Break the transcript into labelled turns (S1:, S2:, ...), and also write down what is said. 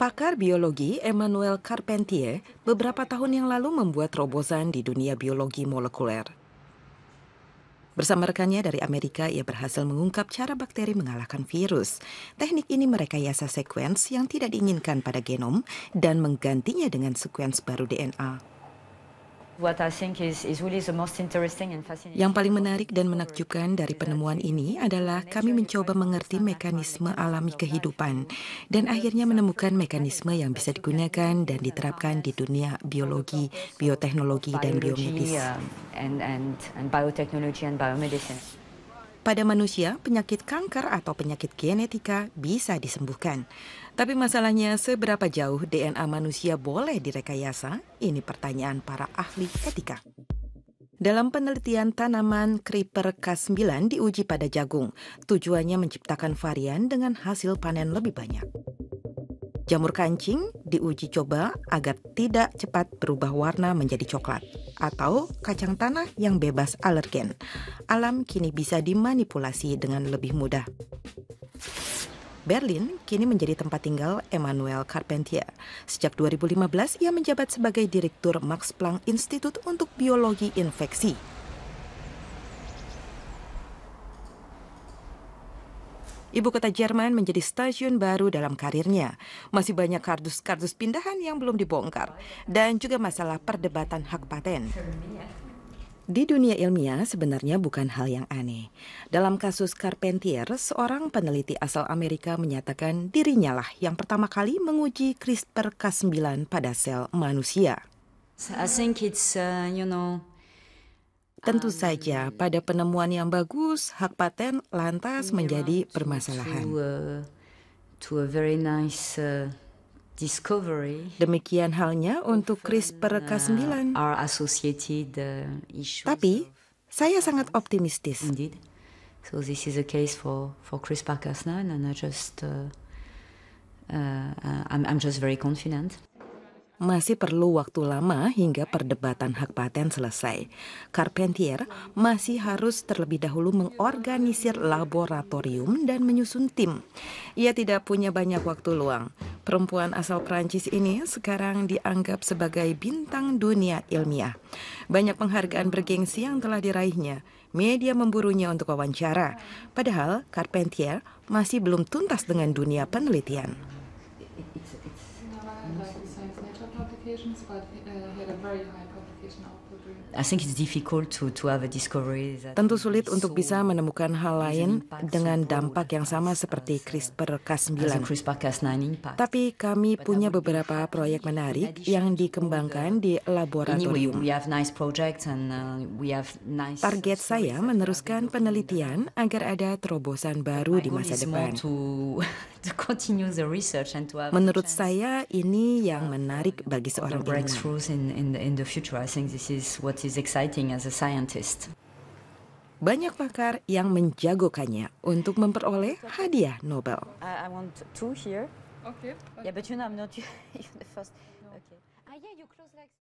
S1: Pakar biologi Emmanuel Carpentier beberapa tahun yang lalu membuat terobosan di dunia biologi molekuler. Bersama rekannya dari Amerika, ia berhasil mengungkap cara bakteri mengalahkan virus. Teknik ini merekayasa sekuens yang tidak diinginkan pada genom dan menggantinya dengan sekuens baru DNA. Yang paling menarik dan menakjubkan dari penemuan ini adalah kami mencoba mengerti mekanisme alami kehidupan dan akhirnya menemukan mekanisme yang bisa digunakan dan diterapkan di dunia biologi, bioteknologi, dan biomedis.
S2: Um,
S1: pada manusia, penyakit kanker atau penyakit genetika bisa disembuhkan. Tapi masalahnya seberapa jauh DNA manusia boleh direkayasa? Ini pertanyaan para ahli etika. Dalam penelitian tanaman Creeper K9 diuji pada jagung, tujuannya menciptakan varian dengan hasil panen lebih banyak. Jamur kancing diuji coba agar tidak cepat berubah warna menjadi coklat atau kacang tanah yang bebas alergen. Alam kini bisa dimanipulasi dengan lebih mudah. Berlin kini menjadi tempat tinggal Emmanuel Carpentier. Sejak 2015, ia menjabat sebagai Direktur Max Planck Institute untuk Biologi Infeksi Ibu kota Jerman menjadi stasiun baru dalam karirnya. Masih banyak kardus-kardus pindahan yang belum dibongkar dan juga masalah perdebatan hak paten. Di dunia ilmiah sebenarnya bukan hal yang aneh. Dalam kasus Carpentier, seorang peneliti asal Amerika menyatakan dirinya lah yang pertama kali menguji CRISPR-Cas9 pada sel manusia. I think it's, uh, you know, Tentu saja pada penemuan yang bagus, hak paten lantas menjadi permasalahan. Uh, uh,
S2: Demikian halnya untuk CRISPR-Cas9. Uh, Tapi saya sangat optimistis. So this is a case for for CRISPR-Cas9, and I just uh, uh, I'm I'm just very confident masih perlu waktu lama
S1: hingga perdebatan hak paten selesai. Carpentier masih harus terlebih dahulu mengorganisir laboratorium dan menyusun tim. Ia tidak punya banyak waktu luang. Perempuan asal Prancis ini sekarang dianggap sebagai bintang dunia ilmiah. Banyak penghargaan bergengsi yang telah diraihnya. Media memburunya untuk wawancara. Padahal Carpentier masih belum tuntas dengan dunia penelitian.
S2: Uh, Tentu sulit untuk bisa
S1: menemukan hal lain dengan dampak yang sama seperti CRISPR-Cas9. Tapi kami punya beberapa proyek menarik yang dikembangkan di laboratorium. Target saya meneruskan penelitian agar ada terobosan baru di masa depan.
S2: Menurut saya ini yang menarik bagi other breakthroughs in, in, the, in the future. I think this is what is exciting as a scientist. Banyak pakar yang menjagokannya untuk memperoleh hadiah Nobel. I, I want two here. Okay. okay. Yeah, but you know, I'm not you, the first. Okay. Ah, yeah, you close like...